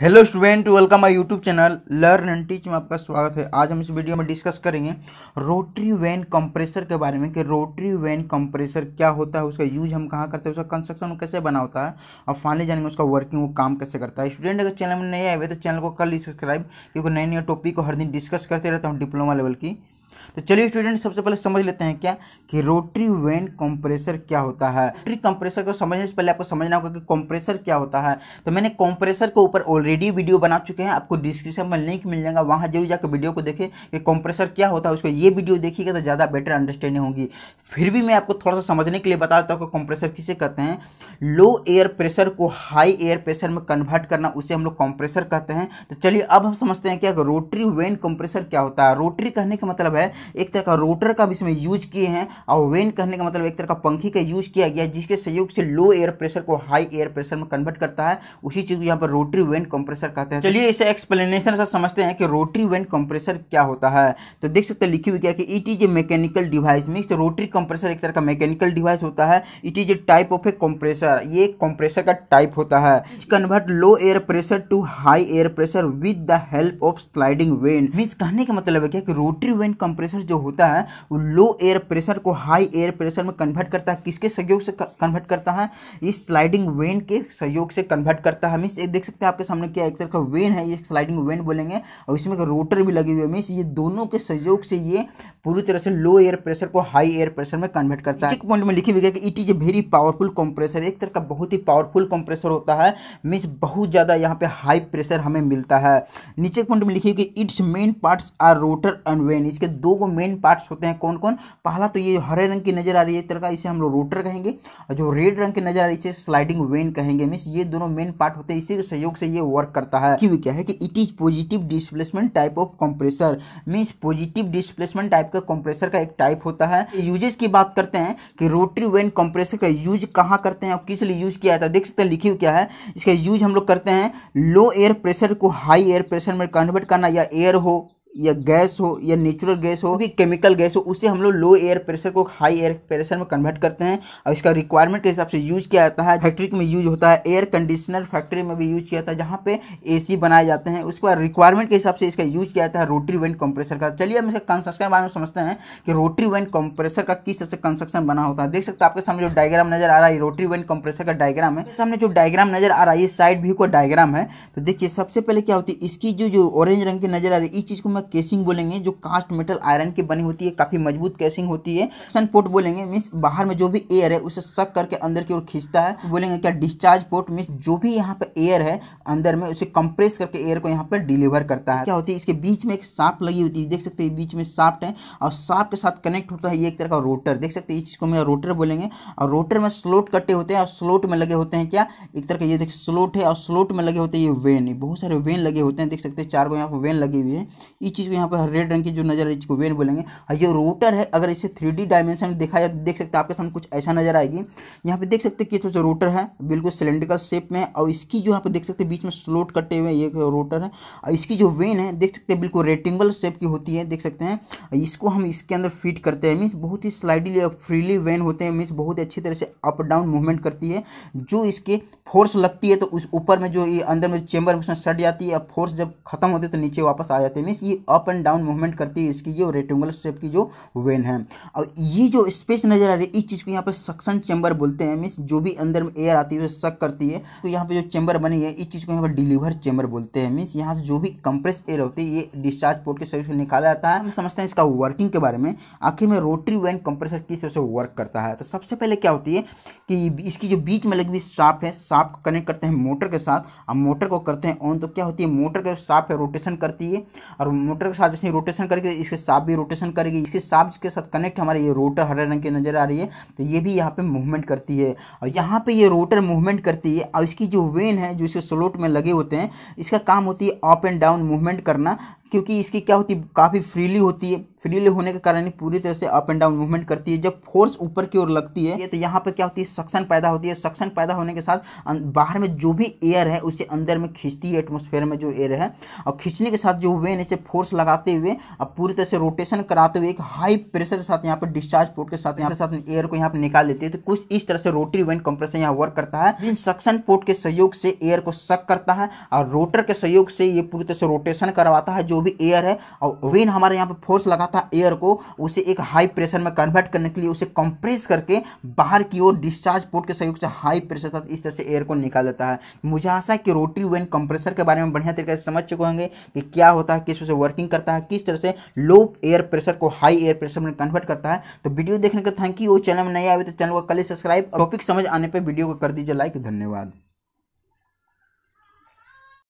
hello student welcome I YouTube channel learn and teach में आपका स्वागत है आज हम इस वीडियो में डिस्कस करेंगे रोटरी वैन कंप्रेसर के बारे में कि रोटरी वैन कंप्रेसर क्या होता है उसका यूज हम कहाँ करते हैं उसका कंस्ट्रक्शन कैसे बना होता है और फाइनली जानेंगे उसका वर्किंग वो काम कैसे करता है स्टूडेंट अगर चैनल में नए आए हुए तो चैनल को कर ली सब्सक्राइब क्योंकि नए नए टॉपिक को हर दिन डिस्कस करते रहता हूँ डिप्लोमा लेवल की तो चलिए स्टूडेंट सबसे पहले समझ लेते हैं क्या कि रोटरी वेन कंप्रेसर क्या होता है रोटरी कंप्रेसर को समझने से पहले आपको समझना होगा कि कंप्रेसर क्या होता है तो मैंने कंप्रेसर के ऊपर ऑलरेडी वीडियो बना चुके हैं आपको डिस्क्रिप्शन में लिंक मिल जाएगा वहाँ जरूर जाकर वीडियो को देखें कि कंप्रेसर क्या होता है उसको ये वीडियो देखिएगा तो ज़्यादा बेटर अंडरस्टैंडिंग होगी फिर भी मैं आपको थोड़ा सा समझने के लिए बता देता हूँ कि कंप्रेसर किसे कहते हैं लो एयर प्रेशर को हाई एयर प्रेशर में कन्वर्ट करना उसे हम लोग कंप्रेसर कहते हैं तो चलिए अब हम समझते हैं क्या रोटरी वेन कंप्रेसर क्या होता है रोटरी कहने का मतलब है है एक तरह का रोटर का भी इसमें यूज किए हैं और वेन कहने का मतलब एक तरह का पंखी का यूज किया गया जिसके सहयोग से लो एयर प्रेशर को हाई एयर प्रेशर में कन्वर्ट करता है उसी चीज को यहाँ पर रोटरी वेन कंप्रेसर कहते हैं तो चलिए इसे एक्सप्लेनेशन से समझते हैं कि रोटरी वेन कंप्रेसर क्या होता है तो देख सकते हैं लिखी हुई क्या कि it is a mechanical device means rotary compressor एक तरह का मैकेनिकल डिवाइस होता है it is a type of a compressor ये कंप्रेसर का टाइप होता है convert low air pressure to high air pressure with the help of sliding vane means कहने का मतलब है क्या कि रोटरी वेंट कंप्रेसर जो होता है वो लो एयर प्रेशर को हाई एयर प्रेशर में कन्वर्ट करता है किसके सहयोग से कन्वर्ट करता है इस स्लाइडिंग वेन के सहयोग से कन्वर्ट करता है मीन्स ये देख सकते हैं आपके सामने क्या एक तरह का वेन है ये स्लाइडिंग वेन बोलेंगे और इसमें एक रोटर भी लगी हुई है मीन्स ये दोनों के सहयोग से ये पूरी तरह से लो एयर प्रेशर को हाई एयर प्रेशर में कन्वर्ट करता है एक पॉइंट में लिखी हुई है कि it is a very powerful compressor एक तरह का बहुत ही पावरफुल कंप्रेसर होता है मीन्स बहुत ज़्यादा यहाँ पे हाई प्रेशर हमें मिलता है नीचे पॉइंट में लिखी हुई कि its main parts are rotor and vane इसके दो गो मेन पार्ट्स होते हैं कौन कौन पहला तो ये हरे रंग की नजर आ रही है तिरका इसे हम लोग रोटर कहेंगे और जो रेड रंग की नजर आ रही है स्लाइडिंग वेन कहेंगे मीन ये दोनों मेन पार्ट होते हैं इसी के सहयोग से ये वर्क करता है क्यों क्या है कि it is positive displacement type of compressor means positive displacement type का कंप्रेसर का एक टाइप होता है यूजेस की बात करते हैं कि रोटरी वेन कंप्रेसर का यूज कहाँ करते हैं और किस लिए यूज किया जाता है देख सकते हैं लिखी हुई क्या है इसका यूज हम लोग करते हैं लो एयर प्रेशर को हाई एयर प्रेशर में कन्वर्ट करना या एयर हो या गैस हो या नेचुरल गैस हो भी केमिकल गैस हो उसे हम लोग लो एयर प्रेशर को हाई एयर प्रेशर में कन्वर्ट करते हैं और इसका रिक्वायरमेंट के हिसाब से यूज किया जाता है फैक्ट्री में यूज होता है एयर कंडीशनर फैक्ट्री में भी यूज किया जाता है जहाँ पे एसी बनाए जाते हैं उसके बाद रिक्वायरमेंट के हिसाब से इसका यूज किया जाता है रोटरी वेंट कंप्रेसर का चलिए हम इसका कंस्ट्रक्शन के बारे में समझते हैं कि रोटरी वेंट कंप्रेसर का किस तरह से कंस्ट्रक्शन बना होता है देख सकते हैं आपके सामने जो डायग्राम नजर आ रहा है रोटरी वेंट कंप्रेसर का डायग्राम है सामने जो डायग्राम नजर आ रहा है ये साइड व्यू का डायग्राम है तो देखिए सबसे पहले क्या होती है इसकी जो जो ऑरेंज रंग की नजर आ रही है इस चीज़ को इसमें केसिंग बोलेंगे जो कास्ट मेटल आयरन की बनी होती है काफ़ी मजबूत केसिंग होती है सन पोर्ट बोलेंगे मीन्स बाहर में जो भी एयर है उसे सक करके अंदर की ओर खींचता है बोलेंगे क्या डिस्चार्ज पोर्ट मीन्स जो भी यहाँ पे एयर है अंदर में उसे कंप्रेस करके एयर को यहाँ पर डिलीवर करता है क्या होती है इसके बीच में एक साफ लगी होती है देख सकते हैं बीच में साफ्ट है और साफ के साथ कनेक्ट होता है ये एक तरह का रोटर देख सकते हैं इस चीज़ को मैं रोटर बोलेंगे और रोटर में स्लोट कटे होते हैं और स्लोट में लगे होते हैं क्या एक तरह का ये देख स्लोट है और स्लोट में लगे होते हैं ये वेन बहुत सारे वेन लगे होते हैं देख सकते हैं चार को यहाँ पर वेन लगी हुई है इस चीज़ को यहाँ पर रेड रंग की जो नजर आई इसको वेन बोलेंगे हाँ, ये रोटर है अगर इसे थ्री डायमेंशन में देखा जाए देख सकते आपके सामने कुछ ऐसा नजर आएगी यहाँ पे देख सकते कि तो रोटर है बिल्कुल सिलेंड्रिकल शेप में और इसकी जो यहाँ पे देख सकते बीच में स्लोट कटे हुए ये रोटर है और इसकी जो वेन है देख सकते बिल्कुल रेटिंगल शेप की होती है देख सकते हैं इसको हम इसके अंदर फिट करते हैं मीन्स बहुत ही स्लाइडली फ्रीली वेन होते हैं मीन्स बहुत अच्छी तरह से अप डाउन मूवमेंट करती है जो इसके फोर्स लगती है तो उस ऊपर में जो ये अंदर में चेंबर में उसमें सट जाती है फोर्स जब खत्म होते है तो नीचे वापस आ जाते हैं मीन्स ये अप एंड डाउन मूवमेंट करती है इसकी जो रेक्टेंगुलर शेप की जो वेन है और ये जो स्पेस नजर आ रही है इस चीज़ को यहाँ पर सक्सन चैम्बर बोलते हैं मीन्स जो भी अंदर में एयर आती है सक करती है तो यहाँ पे जो चैम्बर बनी है इस चीज़ को यहाँ पर डिलीवर चैम्बर बोलते हैं मीन्स यहाँ से जो भी कंप्रेस एयर होती है ये डिस्चार्ज पोर्ट के सर्विस निकाला जाता है हम समझते हैं इसका वर्किंग के बारे में आखिर में रोटरी वेन कंप्रेसर किस तरह से वर्क करता है तो सबसे पहले क्या होती है कि इसकी जो बीच में लगी हुई साफ है साफ कनेक्ट करते हैं मोटर के साथ और मोटर को करते हैं ऑन तो क्या होती है मोटर का साफ है रोटेशन करती है और मोटर के साथ इसने रोटेशन करेगी इसके साथ भी रोटेशन करेगी इसके साथ के साथ कनेक्ट हमारे ये रोटर हरे रंग की नज़र आ रही है तो ये भी यहाँ पे मूवमेंट करती है और यहाँ पे ये रोटर मूवमेंट करती है और इसकी जो वेन है जो इसके स्लोट में लगे होते हैं इसका काम होती है अप एंड डाउन मूवमेंट करना क्योंकि इसकी क्या होती है काफ़ी फ्रीली होती है फ्रीली होने के कारण पूरी तरह से अप एंड डाउन मूवमेंट करती है जब फोर्स ऊपर की ओर लगती है तो यहाँ पर क्या होती है सक्शन पैदा होती है सक्शन पैदा होने के साथ अं, बाहर में जो भी एयर है उसे अंदर में खींचती है एटमोसफेयर में जो एयर है और खींचने के साथ जो वेन इसे फोर्स लगाते हुए अब पूरी तरह से रोटेशन कराते हुए एक हाई प्रेशर के साथ यहाँ पर डिस्चार्ज पोर्ट के साथ यहाँ साथ एयर को यहाँ पर निकाल देती है तो कुछ इस तरह से रोटरी वेन कंप्रेशन यहाँ वर्क करता है सक्शन पोर्ट के सहयोग से एयर को सक करता है और रोटर के सहयोग से ये पूरी तरह से रोटेशन करवाता है जो जो भी एयर है और वेन हमारे यहाँ पे फोर्स लगा था एयर को उसे एक हाई प्रेशर में कन्वर्ट करने के लिए उसे कंप्रेस करके बाहर की ओर डिस्चार्ज पोर्ट के सहयोग से हाई प्रेशर तक इस तरह से एयर को निकाल देता है मुझे आशा है कि रोटरी वेन कंप्रेसर के बारे में बढ़िया तरीके से समझ चुके होंगे कि क्या होता है किस तरह से वर्किंग करता है किस तरह से लो एयर प्रेशर को हाई एयर प्रेशर में कन्वर्ट करता है तो वीडियो देखने का थैंक यू चैनल में नहीं आए तो चैनल को कल सब्सक्राइब टॉपिक समझ आने पर वीडियो को कर दीजिए लाइक धन्यवाद